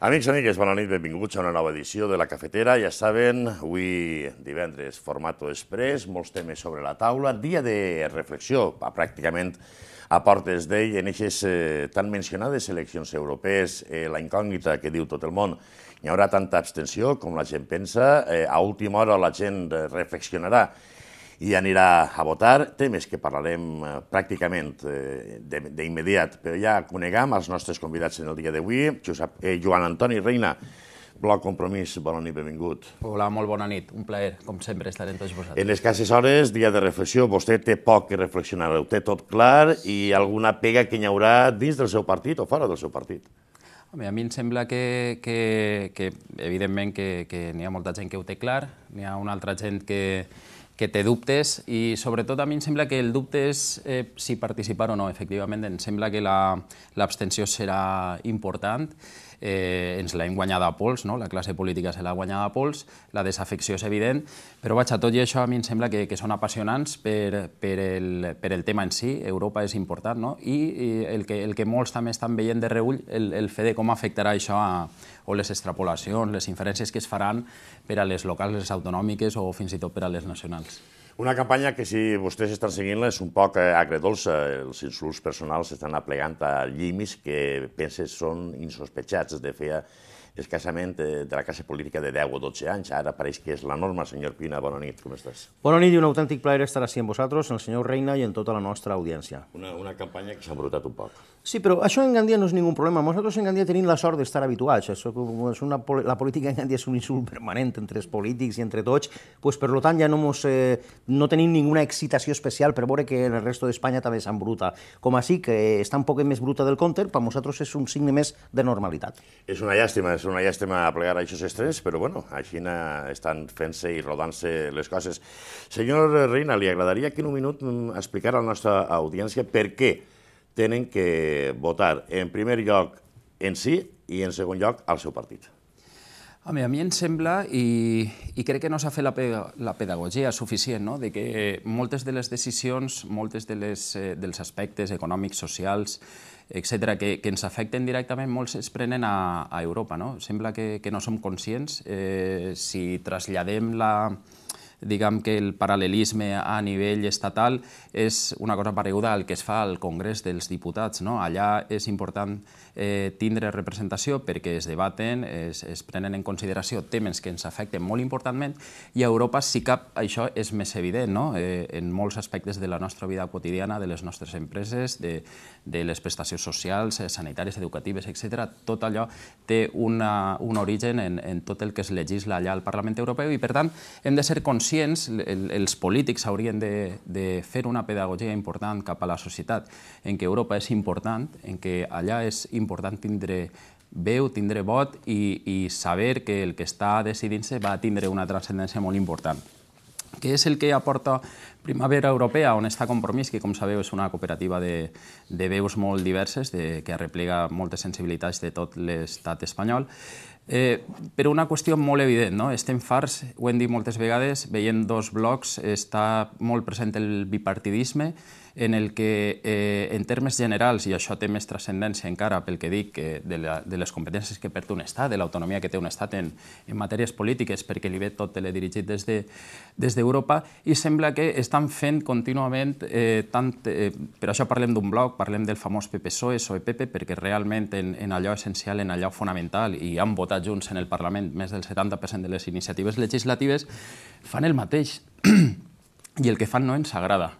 Amics i amigues, bona nit, benvinguts a una nova edició de La Cafetera. Ja saben, avui divendres, formato express, molts temes sobre la taula, dia de reflexió, pràcticament a portes d'ell, en eixes eh, tan mencionades eleccions europees, eh, la incògnita que diu tot el món, hi haurà tanta abstenció com la gent pensa, eh, a última hora la gent reflexionarà i anirà a votar, temes que parlarem eh, pràcticament eh, d'immediat, però ja conegam els nostres convidats en el dia d'avui, Josep, eh, Joan Antoni Reina, Bloc Compromís, bona nit, benvingut. Hola, molt bona nit, un plaer, com sempre, estar amb tots vosaltres. En cases hores, dia de reflexió, vostè té poc que reflexionar, ho té tot clar i alguna pega que hi haurà dins del seu partit o fora del seu partit? Home, a mi em sembla que, que, que evidentment, que, que n'hi ha molta gent que ho té clar, n'hi ha una altra gent que, que té dubtes i sobretot a mi em sembla que el dubte és eh, si participar o no, efectivament. Em sembla que l'abstenció la, serà important eh, ens l'hem guanyada a pols, no? la classe política se l'ha guanyada a pols, la desafecció és evident, però vaig a tot i això a mi em sembla que, que són apassionants per, per, el, per el tema en si, Europa és important, no? i, i el, que, el que molts també estan veient de reull, el, el fet de com afectarà això a, o les extrapolacions, les inferències que es faran per a les locals, les autonòmiques o fins i tot per a les nacionals. Una campanya que, si vostès estan seguint-la, és un poc eh, agredolça. Els insults personals s'estan aplegant a llimis que penses són insospechats de fer escassament de, eh, de la classe política de 10 o 12 anys. Ara pareix que és la norma. Senyor Pina, bona nit, com estàs? Bona nit i un autèntic plaer estar així amb vosaltres, el senyor Reina i en tota la nostra audiència. Una, una campanya que s'ha embrutat un poc. Sí, però això en Gandia no és ningun problema. Nosaltres en Gandia tenim la sort d'estar habituats. Això, és una, la política en Gandia és un insult permanent entre els polítics i entre tots. Pues, per lo tant, ja no, mos, eh, no tenim ninguna excitació especial per veure que en el resto d'Espanya també s'embruta. Com així que eh, està un poc més bruta del compte, per nosaltres és un signe més de normalitat. És una llàstima, és una ja estem a plegar aquests estrès, però bueno, així estan fent-se i rodant-se les coses. Senyor Reina, li agradaria que en un minut mm, explicar a la nostra audiència per què tenen que votar en primer lloc en sí i en segon lloc al seu partit. Home, a mi em sembla, i, i crec que no s'ha fet la, la pedagogia suficient, no? de que moltes de les decisions, moltes de les, eh, dels aspectes econòmics, socials, etc que, que ens afecten directament, molts es prenen a, a Europa. No? Sembla que, que no som conscients. Eh, si traslladem la, diguem que el paral·lelisme a nivell estatal és una cosa pareguda al que es fa al Congrés dels Diputats. No? Allà és important eh, tindre representació perquè es debaten, es, es prenen en consideració temes que ens afecten molt importantment i a Europa, sí que això és més evident no? eh, en molts aspectes de la nostra vida quotidiana, de les nostres empreses, de, de les prestacions socials, eh, sanitàries, educatives, etc. Tot allò té una, un origen en, en tot el que es legisla allà al Parlament Europeu i, per tant, hem de ser conscients conscients, el, els polítics haurien de, de fer una pedagogia important cap a la societat, en què Europa és important, en què allà és important tindre veu, tindre vot i, i saber que el que està decidint-se va tindre una transcendència molt important. Què és el que aporta Primavera Europea, on està Compromís, que com sabeu és una cooperativa de, de veus molt diverses, de, que replega moltes sensibilitats de tot l'estat espanyol. Eh, però una qüestió molt evident, no? estem farts, ho hem dit moltes vegades, veient dos blocs, està molt present el bipartidisme, en el que, eh, en termes generals, i això té més transcendència encara pel que dic, eh, de, la, de les competències que perd un estat, de l'autonomia que té un estat en, en matèries polítiques, perquè li ve tot teledirigit des d'Europa, de, i sembla que estan fent contínuament, eh, tant, eh, per això parlem d'un bloc, parlem del famós pp PSOE-PP, perquè realment en, en allò essencial, en allò fonamental, i han votat junts en el Parlament més del 70% de les iniciatives legislatives, fan el mateix. i el que fan no ens agrada.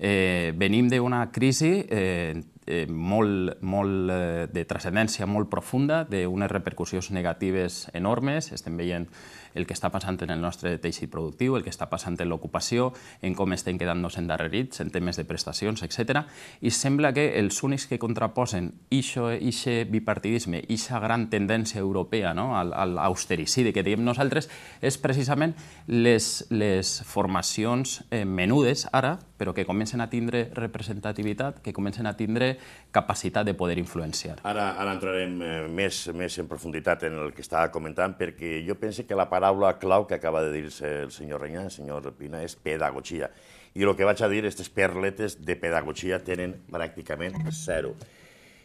Eh, venim d'una crisi eh, eh, molt, molt, eh, de transcendència molt profunda, d'unes repercussions negatives enormes. Estem veient el que està passant en el nostre teixit productiu, el que està passant en l'ocupació, en com estem quedant-nos endarrerits, en temes de prestacions, etc. I sembla que els únics que contraposen aquest bipartidisme, aquesta gran tendència europea no? a l'austericidi que diem nosaltres, és precisament les, les formacions eh, menudes ara, però que comencen a tindre representativitat, que comencen a tindre capacitat de poder influenciar. Ara, ara entrarem eh, més, més en profunditat en el que estava comentant, perquè jo penso que la paraula paraula clau que acaba de dir-se el senyor Reina, el senyor Pina, és pedagogia. I el que vaig a dir, aquestes perletes de pedagogia tenen pràcticament zero.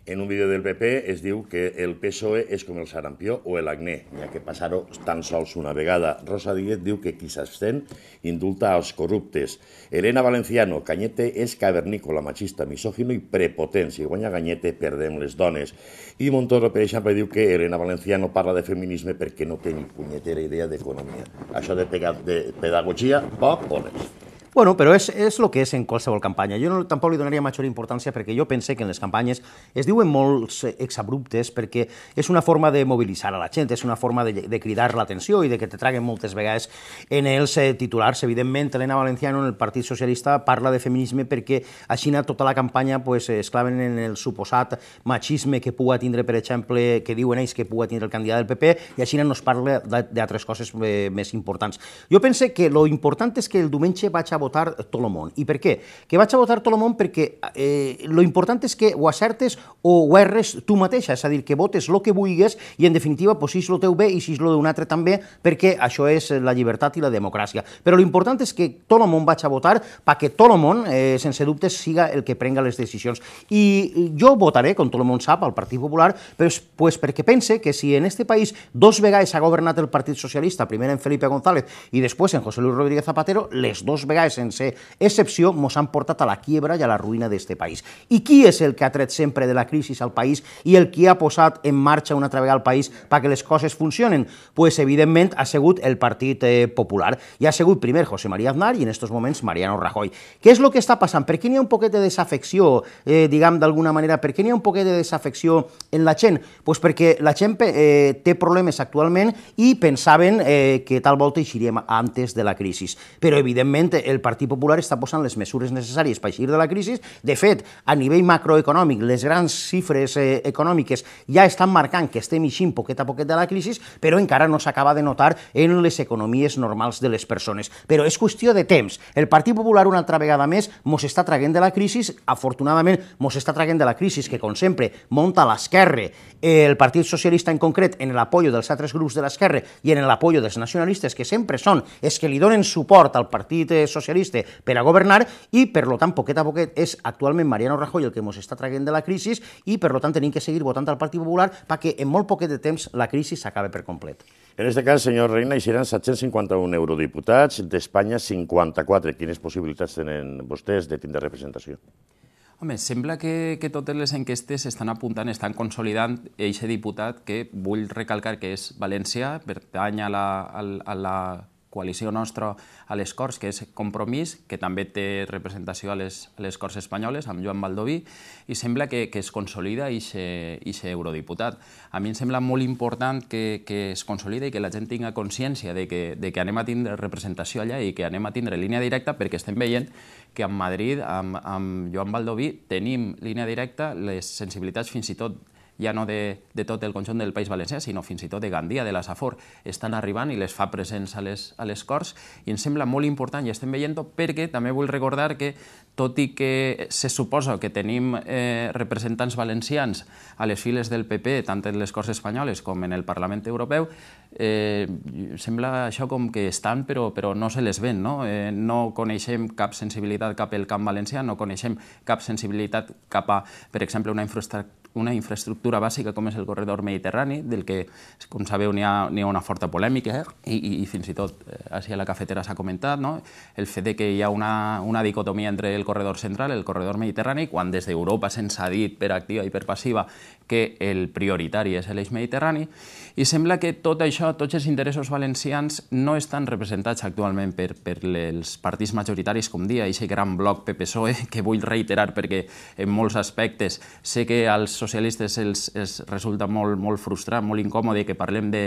En un vídeo del PP es diu que el PSOE és com el sarampió o el acné, ja que passar-ho tan sols una vegada. Rosa Díez diu que qui s'abstén indulta als corruptes. Elena Valenciano, Canyete és cavernícola, machista, misògino i prepotent. Si guanya Canyete, perdem les dones. I Montoro, per exemple, diu que Elena Valenciano parla de feminisme perquè no té ni punyetera idea d'economia. Això de, de pedagogia, poc o res. Bueno, però és, és el que és en qualsevol campanya. Jo no, tampoc li donaria major importància perquè jo pense que en les campanyes es diuen molts eh, exabruptes perquè és una forma de mobilitzar a la gent, és una forma de, de cridar l'atenció i de que te traguen moltes vegades en els eh, titulars. Evidentment, Elena Valenciano en el Partit Socialista parla de feminisme perquè a tota la campanya pues, es claven en el suposat machisme que puga tindre, per exemple, que diuen ells que puga tindre el candidat del PP i així no es parla d'altres coses eh, més importants. Jo pense que lo important és que el diumenge vaig a votar món. I per què? Que vaig a votar món perquè eh, lo important és que ho acertes o ho erres tu mateixa, és a dir, que votes lo que vulgues i en definitiva posis lo teu bé i sis lo d'un altre també, perquè això és la llibertat i la democràcia. Però lo és que món vaig a votar perquè món, eh, sense dubte, siga el que prenga les decisions. I jo votaré, com món sap, al Partit Popular, però és, pues, perquè pense que si en este país dos vegades ha governat el Partit Socialista, primer en Felipe González i després en José Luis Rodríguez Zapatero, les dos vegades sense excepció, ens han portat a la quiebra i a la ruïna d'este país. I qui és el que ha tret sempre de la crisi al país i el que ha posat en marxa una altra vegada al país perquè les coses funcionen? pues, evidentment, ha sigut el Partit eh, Popular. I ha sigut primer José María Aznar i en aquests moments Mariano Rajoy. Què és el que està passant? Per què n'hi ha un poquet de desafecció, eh, diguem d'alguna manera, per què n'hi ha un poquet de desafecció en la gent? pues perquè la gent eh, té problemes actualment i pensaven eh, que tal volta eixiríem antes de la crisi. Però, evidentment, el Partit Popular està posant les mesures necessàries per eixir de la crisi. De fet, a nivell macroeconòmic, les grans xifres eh, econòmiques ja estan marcant que estem eixint poquet a poquet de la crisi, però encara no s'acaba de notar en les economies normals de les persones. Però és qüestió de temps. El Partit Popular, una altra vegada més, mos està traguent de la crisi, afortunadament mos està traguent de la crisi que, com sempre, monta l'esquerra, el Partit Socialista en concret, en l'apoyo dels altres grups de l'esquerra i en l'apoyo dels nacionalistes, que sempre són els que li donen suport al Partit eh, Socialista socialista per a governar i, per lo tant, poquet a poquet és actualment Mariano Rajoy el que ens està traient de la crisi i, per lo tant, tenim que seguir votant al Partit Popular perquè en molt poquet de temps la crisi s'acabe per complet. En aquest cas, senyor Reina, hi seran 751 eurodiputats, d'Espanya 54. Quines possibilitats tenen vostès de tindre representació? Home, sembla que, que totes les enquestes estan apuntant, estan consolidant aquest diputat que vull recalcar que és valencià, pertany a la, a, a la coalició nostra a les Corts, que és Compromís, que també té representació a les, a les Corts espanyoles, amb Joan Baldoví, i sembla que, que es consolida i ser eurodiputat. A mi em sembla molt important que, que es consolida i que la gent tinga consciència de que, de que anem a tindre representació allà i que anem a tindre línia directa perquè estem veient que a Madrid, amb, amb Joan Baldoví, tenim línia directa, les sensibilitats fins i tot ja no de, de tot el conjunt del País Valencià, sinó fins i tot de Gandia, de la Safor, estan arribant i les fa presents a les, a les Corts, i em sembla molt important, i estem veient-ho, perquè també vull recordar que, tot i que se suposa que tenim eh, representants valencians a les files del PP, tant en les Corts espanyoles com en el Parlament Europeu, eh, sembla això com que estan, però, però no se les ven, no? Eh, no coneixem cap sensibilitat cap al camp valencià, no coneixem cap sensibilitat cap a, per exemple, una infraestructura una infraestructura bàsica com és el corredor mediterrani, del que, com sabeu, n'hi ha, ha una forta polèmica, eh? I, i, i fins i tot eh, així a la cafetera s'ha comentat, no? el fet de que hi ha una, una dicotomia entre el corredor central i el corredor mediterrani, quan des d'Europa se'ns ha dit per activa i per passiva que el prioritari és l'eix mediterrani, i sembla que tot això, tots els interessos valencians no estan representats actualment per, per els partits majoritaris, com dia, aquest gran bloc PP-PSOE, que vull reiterar perquè en molts aspectes sé que als socialistes els, els resulta molt, molt frustrant, molt incòmode que parlem de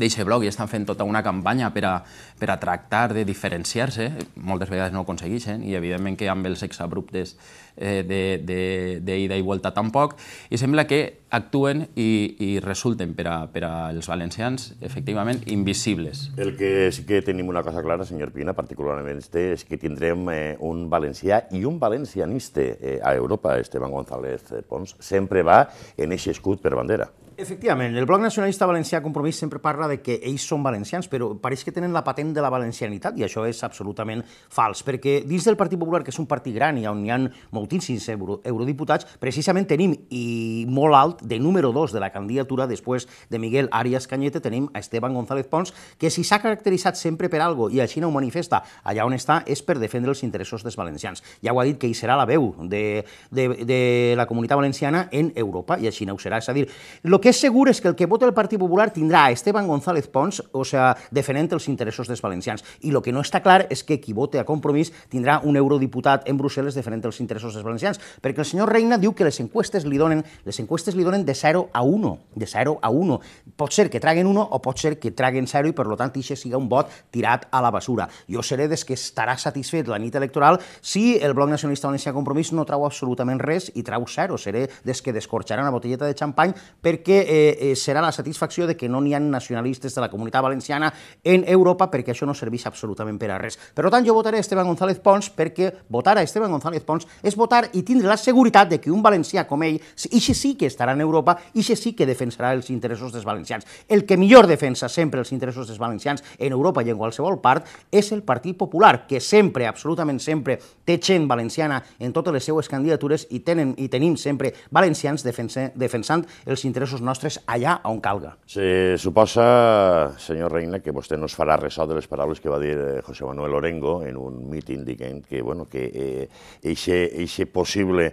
d'eixe bloc i estan fent tota una campanya per a, per a tractar de diferenciar-se, moltes vegades no ho aconsegueixen i evidentment que amb els exabruptes eh, de, de, de ida i volta tampoc, i sembla que actuen i, i resulten per a, per als valencians, efectivament, invisibles. El que sí que tenim una cosa clara, senyor Pina, particularment, este, és que tindrem eh, un valencià i un valencianista eh, a Europa, Esteban González Pons, sempre va en eix escut per bandera. Efectivament, el bloc nacionalista valencià compromís sempre parla de que ells són valencians, però pareix que tenen la patent de la valencianitat i això és absolutament fals, perquè dins del Partit Popular, que és un partit gran i on hi ha moltíssims euro, eurodiputats, precisament tenim, i molt alt, de número 2 de la candidatura, després de Miguel Arias Cañete, tenim a Esteban González Pons, que si s'ha caracteritzat sempre per algo i així no ho manifesta allà on està, és per defendre els interessos dels valencians. Ja ho ha dit que hi serà la veu de, de, de la comunitat valenciana en Europa i així no ho serà. És a dir, el que que és segur és que el que vota el Partit Popular tindrà Esteban González Pons, o sea, defendent els interessos dels valencians. I el que no està clar és que qui vota a Compromís tindrà un eurodiputat en Brussel·les defendent els interessos dels valencians, perquè el senyor Reina diu que les enquestes li donen, les enquestes li donen de 0 a 1, de 0 a 1. Pot ser que traguen 1 o pot ser que traguen 0 i per lo tant això siga un vot tirat a la basura. Jo seré des que estarà satisfet la nit electoral si el Bloc Nacionalista Valencià Compromís no trau absolutament res i trau 0. Seré des que descorxaran la botelleta de xampany perquè Eh, eh, serà la satisfacció de que no n'hi ha nacionalistes de la comunitat valenciana en Europa perquè això no serveix absolutament per a res. Per tant, jo votaré Esteban González Pons perquè votar a Esteban González Pons és votar i tindre la seguretat de que un valencià com ell, i sí que estarà en Europa, i si sí que defensarà els interessos dels valencians. El que millor defensa sempre els interessos dels valencians en Europa i en qualsevol part és el Partit Popular, que sempre, absolutament sempre, té gent valenciana en totes les seues candidatures i, tenen, i tenim sempre valencians defensant els interessos recursos nostres allà on calga. Se suposa, senyor Reina, que vostè no es farà ressò de les paraules que va dir eh, José Manuel Orengo en un míting dient que, bueno, que eh, eixe, eixe possible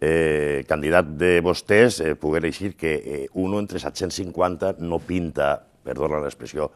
eh, candidat de vostès eh, pogués dir que eh, uno entre 750 no pinta, perdona l'expressió,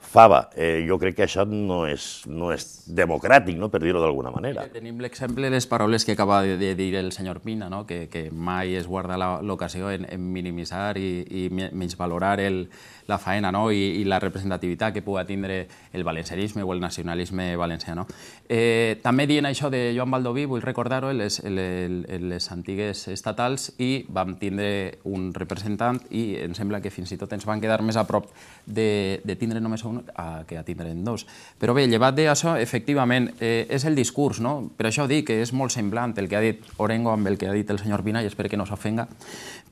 fava. Eh, jo crec que això no és, no és democràtic, no? per dir-ho d'alguna manera. Eh, tenim l'exemple de les paraules que acaba de dir el senyor Pina, no? que, que mai es guarda l'ocasió en, en minimitzar i, i menys valorar el, la faena no? I, i la representativitat que pugui tindre el valencianisme o el nacionalisme valencià. No? Eh, també dient això de Joan Baldoví, vull recordar-ho, en les, les, les antigues estatals i vam tindre un representant i em sembla que fins i tot ens van quedar més a prop de, de tindre només un a, que a tindrem dos. Però bé, llevat d'això, efectivament, eh, és el discurs, no? Per això dic que és molt semblant el que ha dit Orengo amb el que ha dit el senyor Vina i espero que no s'ofenga,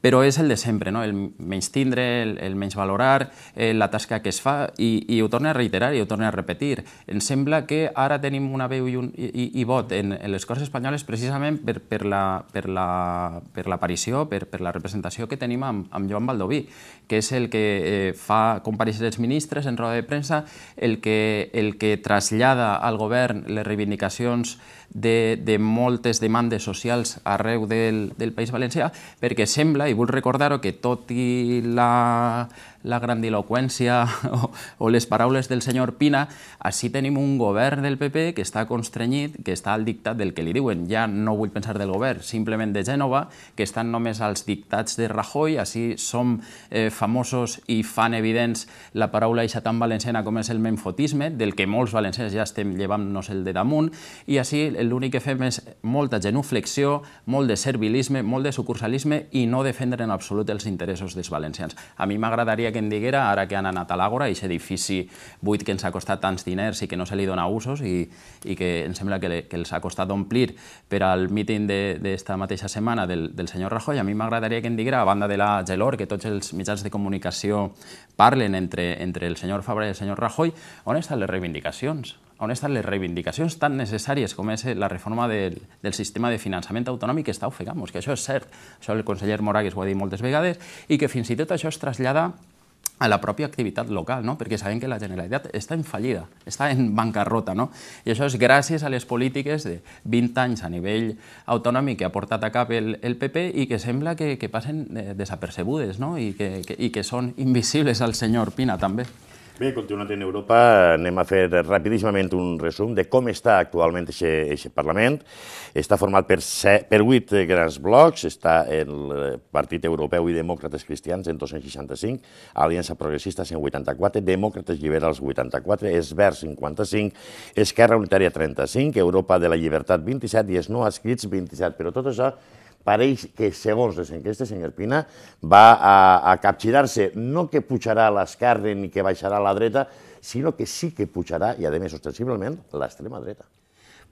però és el de sempre, no? el menys tindre, el, el menys valorar, eh, la tasca que es fa, i, i ho torna a reiterar i ho torna a repetir. Em sembla que ara tenim una veu i, un, i, i vot en, en les Corts Espanyoles precisament per, per l'aparició, la, per, la, per, per, per la representació que tenim amb, amb Joan Baldoví, que és el que eh, fa compareixer els ministres en roda de premsa, el que, el que trasllada al govern les reivindicacions de, de moltes demandes socials arreu del, del País Valencià, perquè sembla, i vull recordar-ho, que tot i la la grandiloquència o, o les paraules del senyor Pina, així tenim un govern del PP que està constrenyit, que està al dictat del que li diuen. Ja no vull pensar del govern, simplement de Gènova, que estan només als dictats de Rajoy, així som eh, famosos i fan evidents la paraula eixa tan valenciana com és el menfotisme, del que molts valencians ja estem llevant-nos el de damunt, i així l'únic que fem és molta genuflexió, molt de servilisme, molt de sucursalisme i no defendre en absolut els interessos dels valencians. A mi m'agradaria que en diguera, ara que han anat a l'Àgora, aquest edifici buit que ens ha costat tants diners i que no se li dona usos i, i que em sembla que, le, que els ha costat omplir per al míting d'esta de, mateixa setmana del, del senyor Rajoy, a mi m'agradaria que en diguera, a banda de la Gelor, que tots els mitjans de comunicació parlen entre, entre el senyor Fabra i el senyor Rajoy, on estan les reivindicacions? on estan les reivindicacions tan necessàries com és la reforma del, del sistema de finançament autonòmic que està ofegant, que això és cert, això el conseller Moragues ho ha dit moltes vegades, i que fins i tot això es trasllada a la pròpia activitat local, no? perquè sabem que la Generalitat està en fallida, està en bancarrota. No? I això és gràcies a les polítiques de 20 anys a nivell autonòmic que ha portat a cap el, el PP i que sembla que, que passen eh, desapercebudes no? I, que, que, i que són invisibles al senyor Pina també. Bé, continuant en Europa, anem a fer rapidíssimament un resum de com està actualment aquest Parlament. Està format per, set, per vuit grans blocs, està el eh, Partit Europeu i Demòcrates Cristians en 265, Aliança Progressista 184, Demòcrates Liberals 84, Esbert 55, Esquerra Unitària 35, Europa de la Llibertat 27 i Esnoa no escrits 27, però tot això pareix que, segons les enquestes, en Pina, va a, a capgirar-se, no que pujarà a l'esquerra ni que baixarà a la dreta, sinó que sí que pujarà, i a més ostensiblement, l'extrema dreta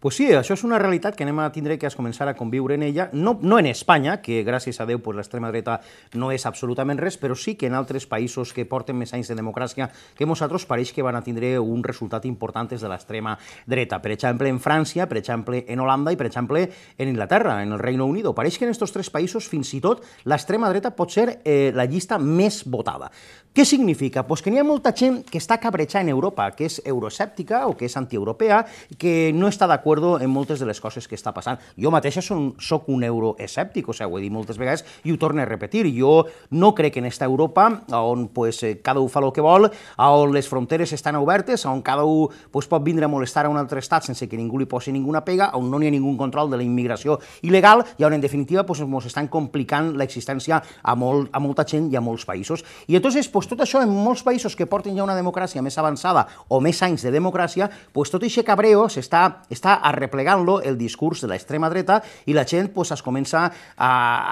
pues sí, això és una realitat que anem a tindre que es començar a conviure en ella, no, no en Espanya, que gràcies a Déu pues, l'extrema dreta no és absolutament res, però sí que en altres països que porten més anys de democràcia que nosaltres pareix que van a tindre un resultat important des de l'extrema dreta. Per exemple, en França, per exemple, en Holanda i, per exemple, en Inglaterra, en el Reino Unido. Pareix que en aquests tres països, fins i tot, l'extrema dreta pot ser eh, la llista més votada. Què significa? Pues que n'hi ha molta gent que està cabretxa en Europa, que és eurosèptica o que és antieuropea, que no està d'acord en moltes de les coses que està passant. Jo mateixa son, un euroescèptic, o sigui, ho he dit moltes vegades i ho torno a repetir. Jo no crec en esta Europa on pues, eh, cada un fa el que vol, on les fronteres estan obertes, on cada un pues, pot vindre a molestar a un altre estat sense que ningú li posi ninguna pega, on no hi ha ningú control de la immigració il·legal i on, en definitiva, pues, ens estan complicant l'existència a, molt, a molta gent i a molts països. I, entonces, pues, pues, doncs tot això en molts països que porten ja una democràcia més avançada o més anys de democràcia, pues, tot aquest cabreo s'està està arreplegant-lo el discurs de l'extrema dreta i la gent pues, es comença a,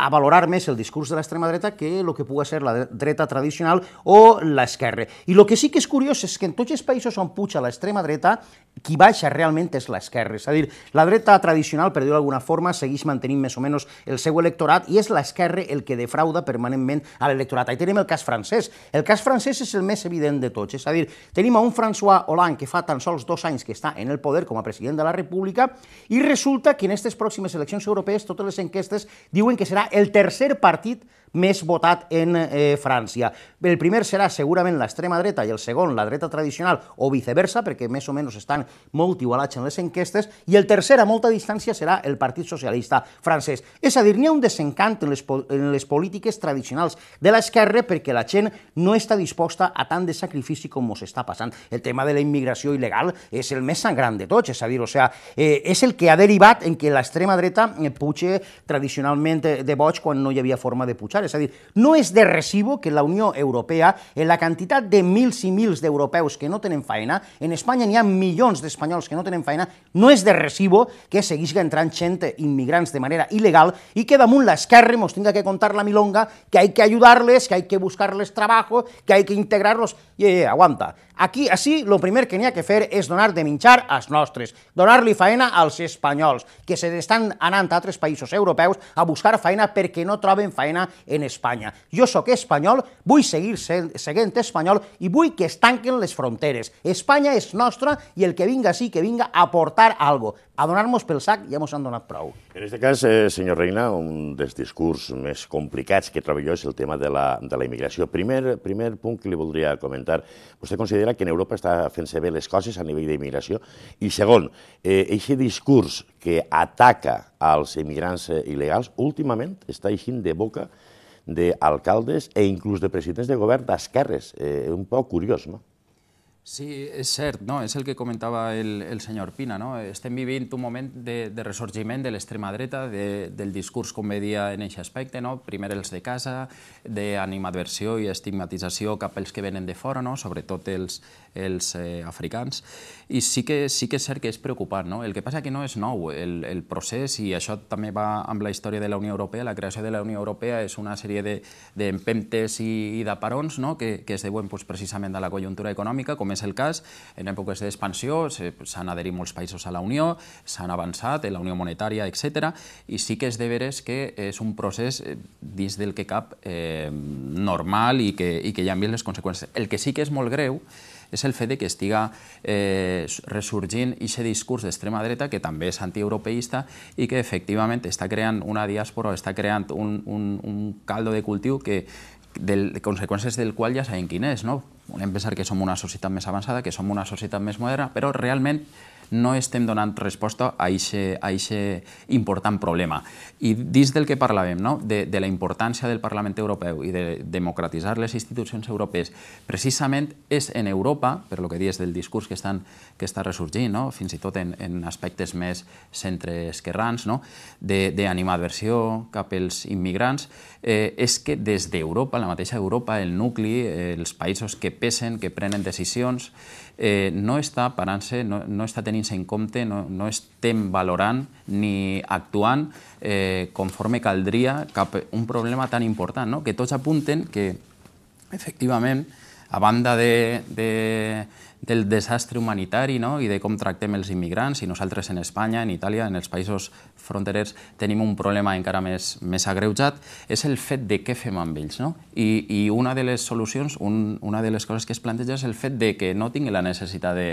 a valorar més el discurs de l'extrema dreta que el que pugui ser la dreta tradicional o l'esquerra. I el que sí que és curiós és que en tots els països on puja l'extrema dreta, qui baixa realment és l'esquerra. És a dir, la dreta tradicional, per dir-ho d'alguna forma, segueix mantenint més o menys el seu electorat i és l'esquerra el que defrauda permanentment a l'electorat. Ahí tenim el cas francès. El el cas francès és el més evident de tots, és a dir, tenim a un François Hollande que fa tan sols dos anys que està en el poder com a president de la República i resulta que en aquestes pròximes eleccions europees totes les enquestes diuen que serà el tercer partit més votat en eh, França. El primer serà segurament l'extrema dreta i el segon la dreta tradicional o viceversa, perquè més o menys estan molt igualats en les enquestes, i el tercer a molta distància serà el Partit Socialista francès. És a dir, n'hi ha un desencant en les, en les polítiques tradicionals de l'esquerra perquè la gent no no està disposta a tant de sacrifici com ens està passant. El tema de la immigració il·legal és el més sangrant de tots, és a dir, o sea, eh, és el que ha derivat en que l'extrema dreta eh, puja tradicionalment eh, de boig quan no hi havia forma de pujar. És a dir, no és de recibo que la Unió Europea, en la quantitat de mils i mils d'europeus que no tenen feina, en Espanya n'hi ha milions d'espanyols que no tenen feina, no és de recibo que seguisca entrant gent eh, immigrants de manera il·legal i que damunt l'esquerra mos tinga que contar la milonga que hay que ajudar-les, que hay que buscar-les treball, que hay que integrarlos, i yeah, yeah, aguanta. Aquí, així, lo primer que n'hi ha que fer és donar de menjar als nostres, donar-li faena als espanyols, que se estan anant a altres països europeus a buscar faena perquè no troben faena en Espanya. Jo sóc espanyol, vull seguir sent, seguint espanyol i vull que es tanquen les fronteres. Espanya és nostra i el que vinga sí que vinga a aportar algo. A donar-nos pel sac ja ens han donat prou. En aquest cas, eh, senyor Reina, un dels discurs més complicats que trobo jo és el tema de la, de la immigració. Primer, primer primer punt que li voldria comentar, vostè considera que en Europa està fent-se bé les coses a nivell d'immigració? I segon, eh, aquest discurs que ataca als immigrants eh, il·legals últimament està eixint de boca d'alcaldes e inclús de presidents de govern d'esquerres. Eh, un poc curiós, no? Sí, és cert, no? és el que comentava el, el senyor Pina. No? Estem vivint un moment de, de ressorgiment de l'extrema dreta, de, del discurs, com veia en aquest aspecte, no? primer els de casa, d'animadversió i estigmatització cap als que venen de fora, no? sobretot els, els eh, africans. I sí que, sí que és cert que és preocupant. No? El que passa que no és nou el, el procés, i això també va amb la història de la Unió Europea. La creació de la Unió Europea és una sèrie d'empemptes de, de i, i d'aparons no? que, que es deuen pues, precisament a la conjuntura econòmica, com com és el cas, en èpoques d'expansió s'han adherit molts països a la Unió, s'han avançat en la Unió Monetària, etc. i sí que és de veres que és un procés eh, dins del que cap eh, normal i que, i que ja han vist les conseqüències. El que sí que és molt greu és el fet de que estiga eh, ressorgint aquest discurs d'extrema dreta que també és antieuropeista i que efectivament està creant una diàspora, està creant un, un, un caldo de cultiu que, del, de conseqüències del qual ja sabem quin és. No? Volem pensar que som una societat més avançada, que som una societat més moderna, però realment no estem donant resposta a aquest important problema. I dins del que parlàvem, no? de, de la importància del Parlament Europeu i de democratitzar les institucions europees, precisament és en Europa, per lo que dius del discurs que, estan, que està ressorgint, no? fins i tot en, en aspectes més centre-esquerrans, no? d'animadversió cap als immigrants, eh, és que des d'Europa, la mateixa Europa, el nucli, eh, els països que pesen, que prenen decisions, eh, no està parant-se, no, no està tenint-se en compte, no, no estem valorant ni actuant eh, conforme caldria cap un problema tan important, no? que tots apunten que, efectivament, a banda de, de del desastre humanitari no? i de com tractem els immigrants, i nosaltres en Espanya, en Itàlia, en els països fronterers, tenim un problema encara més, més agreujat, és el fet de què fem amb ells. No? I, I una de les solucions, un, una de les coses que es planteja és el fet de que no tingui la necessitat de,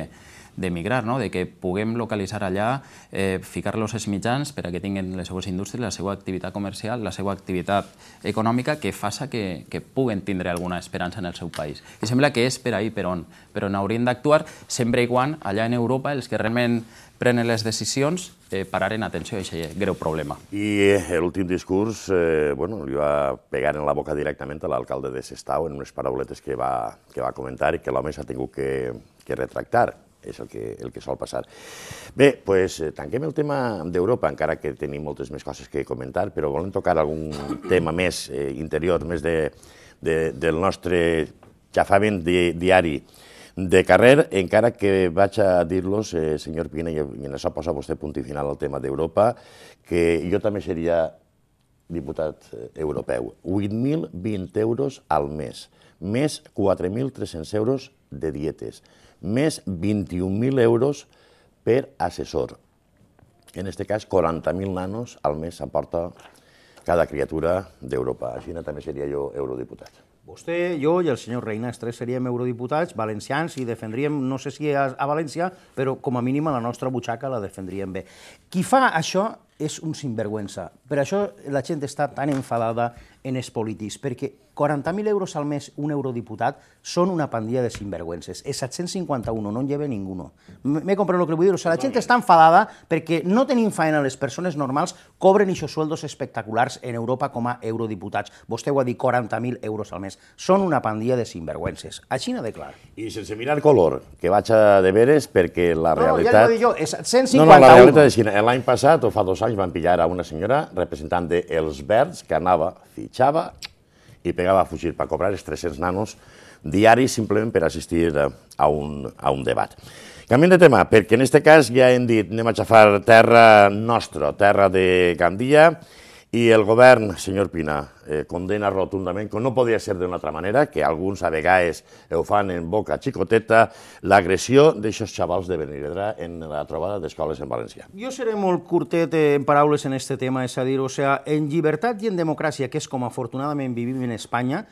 d'emigrar, no? de que puguem localitzar allà, eh, ficar-los els mitjans per a que tinguin les seues indústries, la seva activitat comercial, la seva activitat econòmica, que faça que, que puguen tindre alguna esperança en el seu país. I sembla que és per ahir per on, però n'hauríem d'actuar, sempre i quan allà en Europa els que realment prenen les decisions eh, pararen atenció a aquest greu problema. I eh, l'últim discurs eh, bueno, li va pegar en la boca directament a l'alcalde de Sestau en unes parauletes que va, que va comentar i que l'home s'ha tingut que, que retractar és el que, el que sol passar. Bé, doncs tanquem el tema d'Europa, encara que tenim moltes més coses que comentar, però volem tocar algun tema més eh, interior, més de, de, del nostre xafament di, diari de carrer, encara que vaig a dir-los, eh, senyor Pina, i en això posa vostè punt i final al tema d'Europa, que jo també seria diputat eh, europeu. 8.020 euros al mes, més 4.300 euros de dietes més 21.000 euros per assessor. En aquest cas, 40.000 nanos al mes s'aporta cada criatura d'Europa. Així també seria jo eurodiputat. Vostè, jo i el senyor Reina, els tres seríem eurodiputats valencians i defendríem, no sé si a, a València, però com a mínim a la nostra butxaca la defendríem bé. Qui fa això és un sinvergüenza. Per això la gent està tan enfadada en els polítics, perquè 40.000 euros al mes un eurodiputat són una pandilla de sinvergüences. És 751, no en lleve ningú. M'he comprat el que vull dir. O sigui, la gent està enfadada perquè no tenim faena les persones normals, cobren aquests sueldos espectaculars en Europa com a eurodiputats. Vostè ho ha dit, 40.000 euros al mes. Són una pandilla de sinvergüences. Així n'ha de clar. I sense mirar color, que vaig a de veres perquè la no, realitat... No, ja ho he dit jo, és 751. No, no, la realitat és que l'any passat, o fa dos anys, anys van pillar a una senyora representant dels Els Verds que anava, fitxava i pegava a fugir per cobrar els 300 nanos diaris simplement per assistir eh, a un, a un debat. Canviem de tema, perquè en aquest cas ja hem dit anem a xafar terra nostra, terra de Gandia, i el govern, senyor Pina, eh, condena rotundament, com no podia ser d'una altra manera, que alguns a vegades ho fan en boca xicoteta, l'agressió d'aixòs xavals de Benirredrà en la trobada d'escoles en València. Jo seré molt curtet eh, en paraules en aquest tema, és a dir, o sea, en llibertat i en democràcia, que és com afortunadament vivim en Espanya,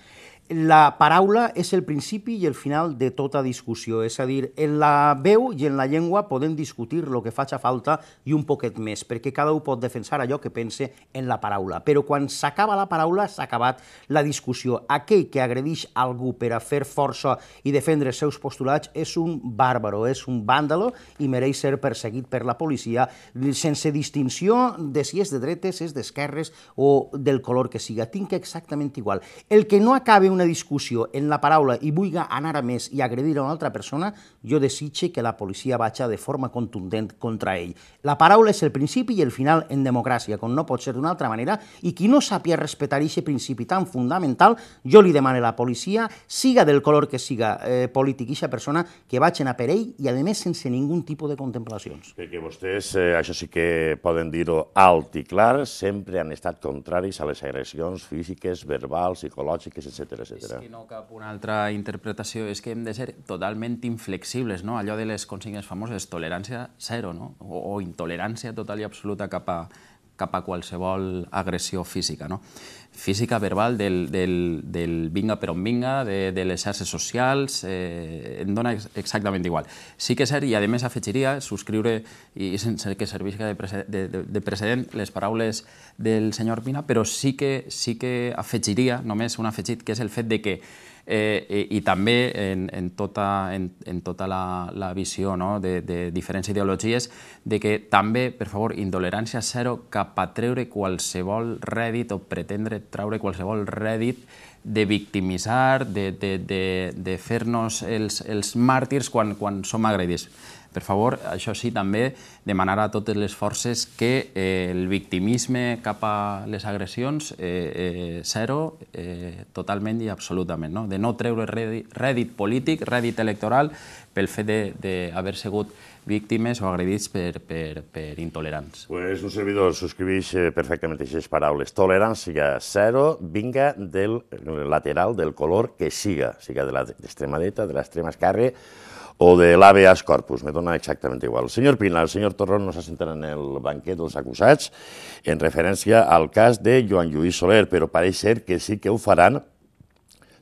la paraula és el principi i el final de tota discussió, és a dir, en la veu i en la llengua podem discutir el que faci falta i un poquet més, perquè cada un pot defensar allò que pense en la paraula. Però quan s'acaba la paraula, s'ha acabat la discussió. Aquell que agredeix algú per a fer força i defendre els seus postulats és un bàrbaro, és un vàndalo i mereix ser perseguit per la policia sense distinció de si és de dretes, és d'esquerres o del color que siga. Tinc exactament igual. El que no acabi una discussió en la paraula i vulgui anar a més i agredir a una altra persona, jo desitge que la policia vagi de forma contundent contra ell. La paraula és el principi i el final en democràcia, com no pot ser d'una altra manera, i qui no sàpia respectar aquest principi tan fundamental, jo li demano a la policia, siga del color que siga eh, polític aquesta persona, que vagi a per ell i, a més, sense ningun tipus de contemplacions. Perquè vostès, eh, això sí que poden dir-ho alt i clar, sempre han estat contraris a les agressions físiques, verbals, psicològiques, etc etc. És que no cap una altra interpretació, és que hem de ser totalment inflexibles, no? allò de les consignes famoses, tolerància zero, no? o, o intolerància total i absoluta cap a, cap a qualsevol agressió física. No? física, verbal, del, del, del vinga per on vinga, de, de les xarxes socials, eh, em dona exactament igual. Sí que és cert, i a més afegiria, subscriure, i, sense que servisca de, de, de precedent les paraules del senyor Pina, però sí que, sí que afegiria només un afegit, que és el fet de que eh, i, eh, i també en, en tota, en, en tota la, la visió no? de, de diferents ideologies, de que també, per favor, intolerància zero cap a treure qualsevol rèdit o pretendre traure qualsevol rèdit de victimitzar, de, de, de, de fer-nos els, els màrtirs quan, quan som agredits. Per favor, això sí, també demanar a totes les forces que eh, el victimisme cap a les agressions, eh, eh, zero, eh, totalment i absolutament. No? De no treure rèdit polític, rèdit electoral, pel fet d'haver sigut víctimes o agredits per, per, per intolerants. Pues un servidor subscriveix eh, perfectament aquestes paraules. Tolerància zero vinga del lateral, del color que siga, siga de l'extrema dreta, de l'extrema esquerra, o de l'Aveas Corpus, me dona exactament igual. El senyor Pina, el senyor Torrón no s'assenten en el banquet dels acusats en referència al cas de Joan Lluís Soler, però pareix ser que sí que ho faran,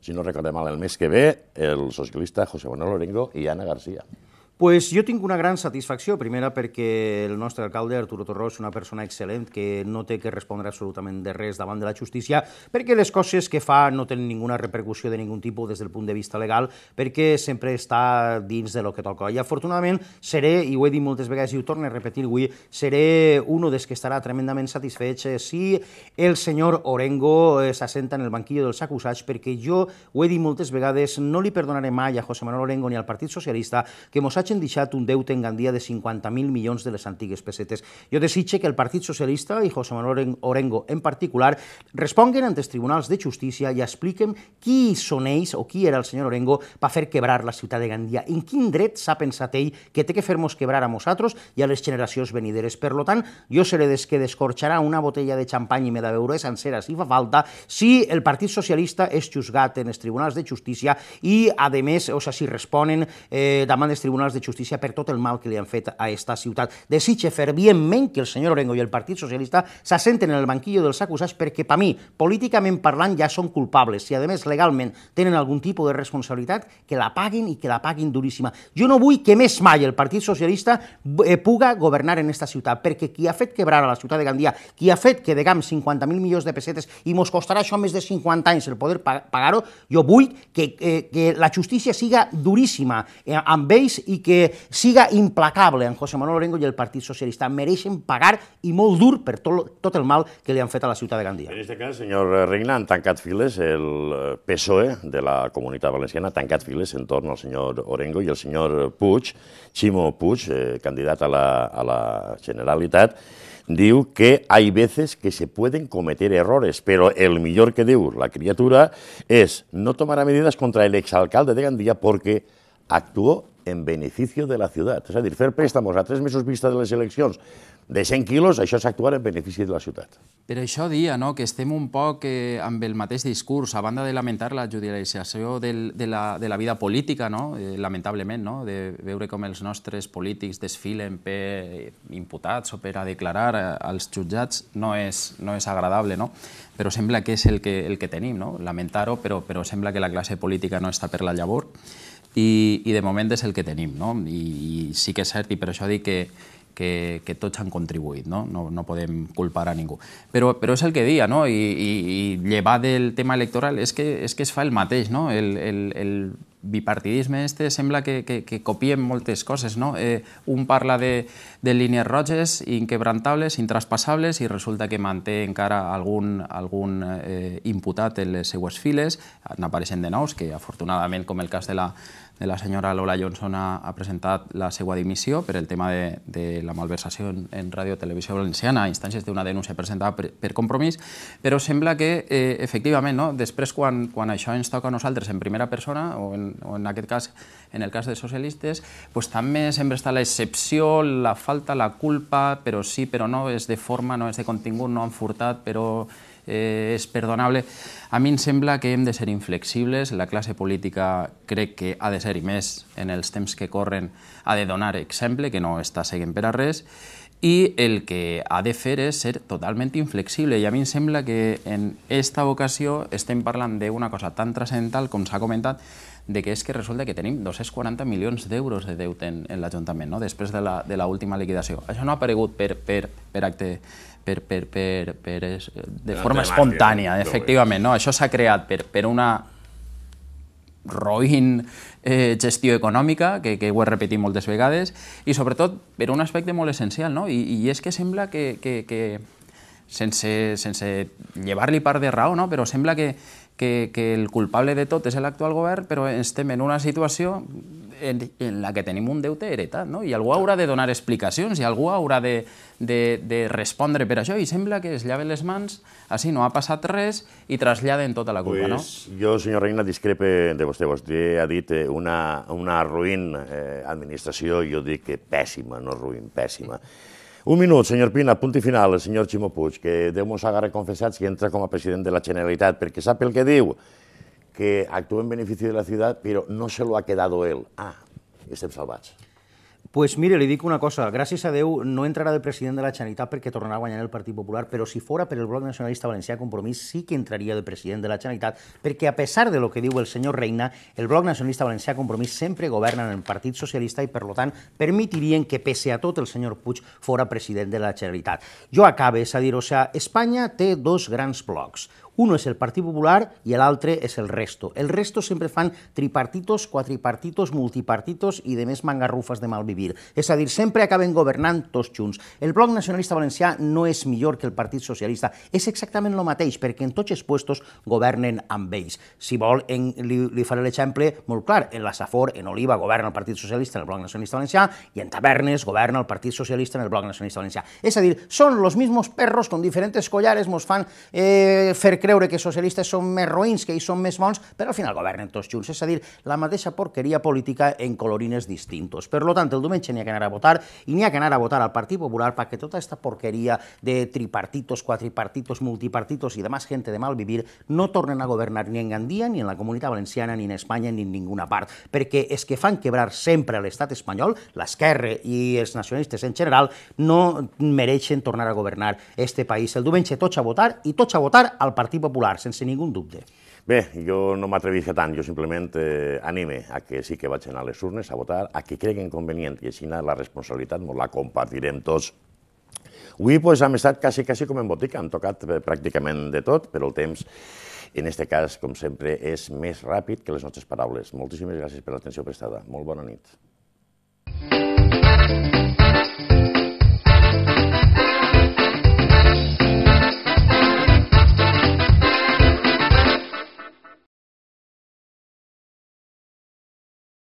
si no recordem mal, el mes que ve, el socialista José Manuel Lorengo i Ana García pues jo tinc una gran satisfacció, primera perquè el nostre alcalde, Arturo Torró, és una persona excel·lent que no té que respondre absolutament de res davant de la justícia, perquè les coses que fa no tenen ninguna repercussió de ningun tipus des del punt de vista legal, perquè sempre està dins de lo que toca. I afortunadament seré, i ho he dit moltes vegades i ho torno a repetir avui, seré un dels que estarà tremendament satisfet si el senyor Orengo eh, s'assenta en el banquillo dels acusats, perquè jo ho he dit moltes vegades, no li perdonaré mai a José Manuel Orengo ni al Partit Socialista que mos hagin deixat un deute en Gandia de 50.000 milions de les antigues pessetes. Jo desitge que el Partit Socialista i José Manuel Orengo en particular responguen ante els tribunals de justícia i expliquen qui són ells o qui era el senyor Orengo per fer quebrar la ciutat de Gandia. En quin dret s'ha pensat ell que té que fer-nos quebrar a nosaltres i a les generacions venideres. Per lo tant, jo seré des que descorxarà una botella de xampany i me de veure sencera si fa falta si el Partit Socialista és juzgat en els tribunals de justícia i, a més, o sigui, si responen eh, davant dels tribunals tribunals de justícia per tot el mal que li han fet a esta ciutat. Desitge fervientment que el senyor Orengo i el Partit Socialista s'assenten en el banquillo dels acusats perquè, per mi, políticament parlant, ja són culpables. Si, a més, legalment tenen algun tipus de responsabilitat, que la paguin i que la paguin duríssima. Jo no vull que més mai el Partit Socialista eh, puga governar en esta ciutat, perquè qui ha fet quebrar a la ciutat de Gandia, qui ha fet que degam 50.000 milions de pessetes i mos costarà això més de 50 anys el poder pagar-ho, jo vull que, eh, que la justícia siga duríssima eh, amb ells i que siga implacable en José Manuel Orengo i el Partit Socialista. Mereixen pagar i molt dur per tot, tot el mal que li han fet a la ciutat de Gandia. En aquest cas, senyor Reina, han tancat files el PSOE de la Comunitat Valenciana, ha tancat files en torn al senyor Orengo i el senyor Puig, Ximo Puig, eh, candidat a la, a la Generalitat, diu que hay veces que se pueden cometer errores, pero el millor que diu la criatura és no tomar medidas contra el exalcalde de Gandía porque actuó en benefici de la ciutat. És a dir, fer préstamos a tres mesos vista de les eleccions de 100 quilos, això és actuar en benefici de la ciutat. Per això dia no?, que estem un poc eh, amb el mateix discurs, a banda de lamentar la judicialització del, de, la, de la vida política, no? eh, lamentablement, no? de veure com els nostres polítics desfilen per eh, imputats o per a declarar eh, als jutjats, no és, no és agradable, no? però sembla que és el que, el que tenim, no? lamentar-ho, però, però sembla que la classe política no està per la llavor i, i de moment és el que tenim. No? I, I sí que és cert, i per això dic que, que, que tots han contribuït, no? No, no podem culpar a ningú. Però, però és el que dia, no? I, i, i llevar del tema electoral és que, és que es fa el mateix, no? El, el, el bipartidisme este sembla que, que, que copiem moltes coses, no? Eh, un parla de, de línies roges, inquebrantables, intraspassables, i resulta que manté encara algun, algun eh, imputat en les seues files, n'apareixen de nous, que afortunadament, com el cas de la, de la senyora Lola Johnson ha, ha presentat la seva dimissió per el tema de, de la malversació en, en Ràdio Televisió Valenciana a instàncies d'una denúncia presentada per, per compromís, però sembla que, eh, efectivament, no? després quan, quan això ens toca a nosaltres en primera persona, o en, o en aquest cas, en el cas de socialistes, pues, també sempre està l'excepció, la falta, la culpa, però sí, però no, és de forma, no és de contingut, no han furtat, però eh, és perdonable. A mi em sembla que hem de ser inflexibles, la classe política crec que ha de ser, i més en els temps que corren, ha de donar exemple, que no està seguint per a res, i el que ha de fer és ser totalment inflexible. I a mi em sembla que en aquesta ocasió estem parlant d'una cosa tan transcendental com s'ha comentat, de que és que resulta que tenim 240 milions d'euros de deute en, en l'Ajuntament, no? després de la, de la última liquidació. Això no ha aparegut per, per, per acte per, per, per, per, de forma espontània, efectivament. No? Això s'ha creat per, per una roïn eh, gestió econòmica, que, que ho he repetit moltes vegades, i sobretot per un aspecte molt essencial, no? I, i és que sembla que, que, que sense, sense llevar-li part de raó, no? però sembla que, que, que el culpable de tot és l'actual govern, però estem en una situació en, en la que tenim un deute heretat, no? i algú haurà de donar explicacions, i algú haurà de, de, de respondre per això, i sembla que es llaven les mans, així no ha passat res, i traslladen tota la culpa, pues, no? Jo, senyor Reina, discrepe de vostè. Vostè ha dit eh, una, una ruïn eh, administració, jo dic que pèssima, no ruïn, pèssima. Mm un minut, senyor Pina, punt i final, el senyor Ximo Puig, que Déu mos agarre confessats que entra com a president de la Generalitat, perquè sap el que diu, que actua en benefici de la ciutat, però no se lo ha quedado él. Ah, estem salvats pues mire, li dic una cosa, gràcies a Déu no entrarà de president de la Generalitat perquè tornarà a guanyar el Partit Popular, però si fora per el Bloc Nacionalista Valencià Compromís sí que entraria de president de la Generalitat, perquè a pesar de lo que diu el senyor Reina, el Bloc Nacionalista Valencià Compromís sempre governa en el Partit Socialista i, per lo tant, permitirien que, pese a tot, el senyor Puig fora president de la Generalitat. Jo acabe, és a dir, o sea, Espanya té dos grans blocs. Uno és el Partit Popular i l'altre és el resto. El resto sempre fan tripartitos, quatripartitos, multipartitos i de més mangarrufes de malvivir. És a dir, sempre acaben governant tots junts. El Bloc Nacionalista Valencià no és millor que el Partit Socialista. És exactament el mateix, perquè en tots els puestos governen amb ells. Si vol, en, li, li faré l'exemple molt clar. En la Safor, en Oliva, governa el Partit Socialista en el Bloc Nacionalista Valencià i en Tavernes governa el Partit Socialista en el Bloc Nacionalista Valencià. És a dir, són los mismos perros con diferents collares, mos fan eh, fer creure que els socialistes són més roïns, que ells són més bons, però al final governen tots junts. És a dir, la mateixa porqueria política en colorines distintos. Per lo tant, el diumenge n'hi ha que anar a votar i n'hi ha que anar a votar al Partit Popular perquè tota aquesta porqueria de tripartitos, quatripartitos, multipartitos i demás gente de mal vivir no tornen a governar ni en Gandia, ni en la Comunitat Valenciana, ni en Espanya, ni en ninguna part, perquè és que fan quebrar sempre l'estat espanyol, l'esquerra i els nacionalistes en general, no mereixen tornar a governar este país. El diumenge tots a votar i tots a votar al Partit Partit Popular, sense ningú dubte. Bé, jo no m'atrevisc tant, jo simplement eh, anime a que sí que vaig anar a les urnes a votar, a que creguin convenient, i així la responsabilitat no la compartirem tots Avui pues, hem estat quasi, quasi com en botica, hem tocat eh, pràcticament de tot, però el temps, en aquest cas, com sempre, és més ràpid que les nostres paraules. Moltíssimes gràcies per l'atenció prestada. Molt bona nit.